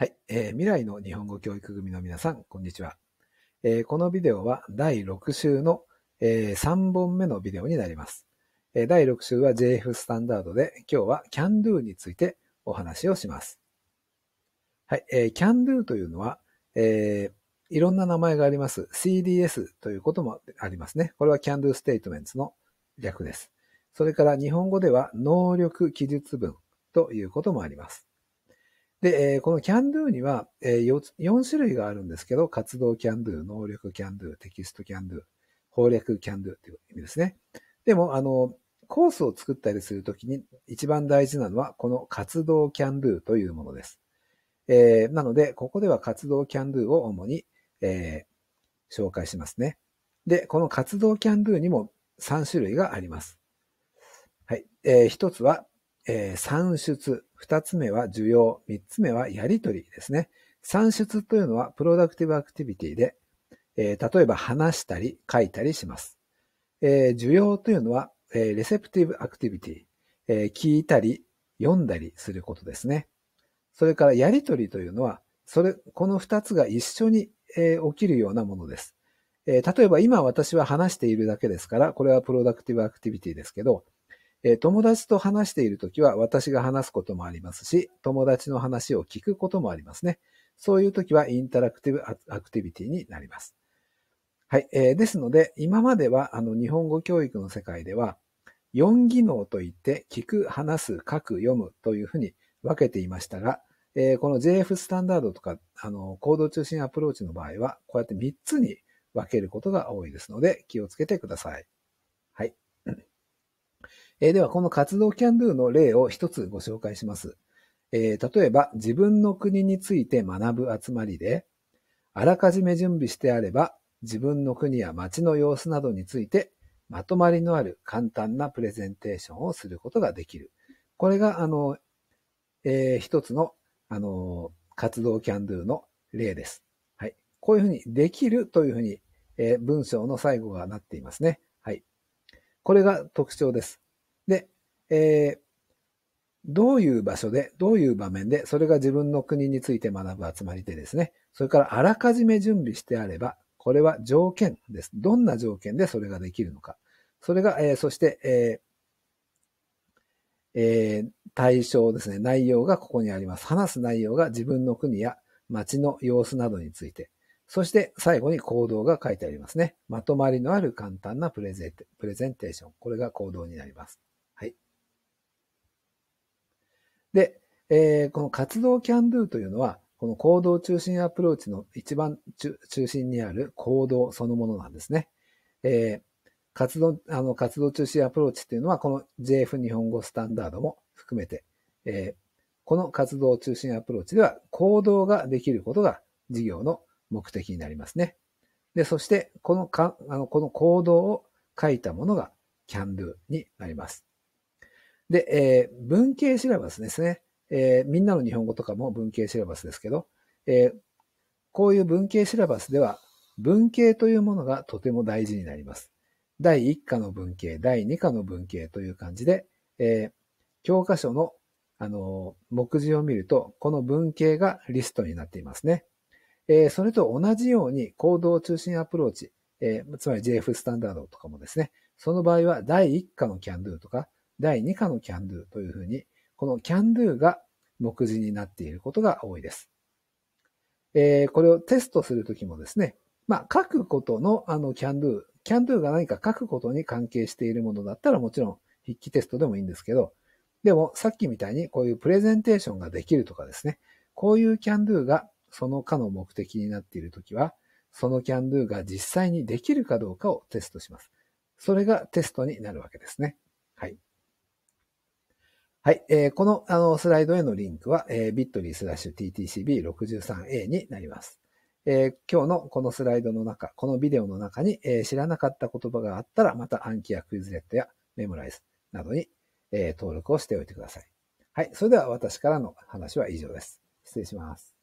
はい、えー、未来の日本語教育組の皆さん、こんにちは。えー、このビデオは第6週の、えー、3本目のビデオになります。えー、第6週は JF スタンダードで、今日は CanDo についてお話をします。はい、えー、CanDo というのは、えー、いろんな名前があります。CDS ということもありますね。これは CanDo Statements の略です。それから日本語では能力記述文ということもあります。で、えー、この CanDo には、えー4、4種類があるんですけど、活動 CanDo、能力 CanDo、テキスト CanDo、攻略 CanDo という意味ですね。でも、あの、コースを作ったりするときに一番大事なのは、この活動 CanDo というものです。えー、なので、ここでは活動 CanDo を主に、えー、紹介しますね。で、この活動 CanDo にも3種類があります。はい。えー、一つは、えー、算出。二つ目は需要。三つ目はやりとりですね。算出というのはプロダクティブアクティビティで、えー、例えば話したり書いたりします。えー、需要というのは、えー、レセプティブアクティビティ、えー、聞いたり読んだりすることですね。それからやりとりというのは、それ、この二つが一緒に、えー、起きるようなものです。えー、例えば今私は話しているだけですから、これはプロダクティブアクティビティですけど、えー、友達と話しているときは私が話すこともありますし、友達の話を聞くこともありますね。そういうときはインタラクティブアクティビティになります。はい。えー、ですので、今まではあの日本語教育の世界では、4技能といって聞く、話す、書く、読むというふうに分けていましたが、えー、この JF スタンダードとか、あの、行動中心アプローチの場合は、こうやって3つに分けることが多いですので、気をつけてください。はい。えー、では、この活動キャンドゥの例を一つご紹介します。えー、例えば、自分の国について学ぶ集まりで、あらかじめ準備してあれば、自分の国や街の様子などについて、まとまりのある簡単なプレゼンテーションをすることができる。これが、あの、えー、一つの、あの、活動キャンドゥの例です。はい。こういうふうに、できるというふうに、えー、文章の最後がなっていますね。はい。これが特徴です。で、えー、どういう場所で、どういう場面で、それが自分の国について学ぶ集まりでですね、それからあらかじめ準備してあれば、これは条件です。どんな条件でそれができるのか。それが、えー、そして、えーえー、対象ですね、内容がここにあります。話す内容が自分の国や街の様子などについて。そして最後に行動が書いてありますね。まとまりのある簡単なプレゼンテーション。これが行動になります。はい。で、えー、この活動 can do というのは、この行動中心アプローチの一番中心にある行動そのものなんですね。えー、活動、あの、活動中心アプローチっていうのは、この JF 日本語スタンダードも含めて、えー、この活動中心アプローチでは、行動ができることが事業の目的になりますね。で、そして、このか、あの、この行動を書いたものが CanDo になります。で、えー、文系シラバスですね。えー、みんなの日本語とかも文系シラバスですけど、えー、こういう文系シラバスでは、文系というものがとても大事になります。第1課の文系、第2課の文系という感じで、えー、教科書の、あのー、目次を見ると、この文系がリストになっていますね。えー、それと同じように行動中心アプローチ、えー、つまり JF スタンダードとかもですね、その場合は第1課の CANDO とか、第2課の CanDo というふうに、この CanDo が目次になっていることが多いです。えー、これをテストするときもですね、まあ、書くことのあの CanDo、CanDo が何か書くことに関係しているものだったらもちろん筆記テストでもいいんですけど、でもさっきみたいにこういうプレゼンテーションができるとかですね、こういう CanDo がその課の目的になっているときは、その CanDo が実際にできるかどうかをテストします。それがテストになるわけですね。はい。えー、この、あの、スライドへのリンクは、えー、bit.ly スラッシュ ttcb63a になります。えー、今日のこのスライドの中、このビデオの中に、えー、知らなかった言葉があったら、また暗記やクイズレットやメモライズなどに、えー、登録をしておいてください。はい。それでは私からの話は以上です。失礼します。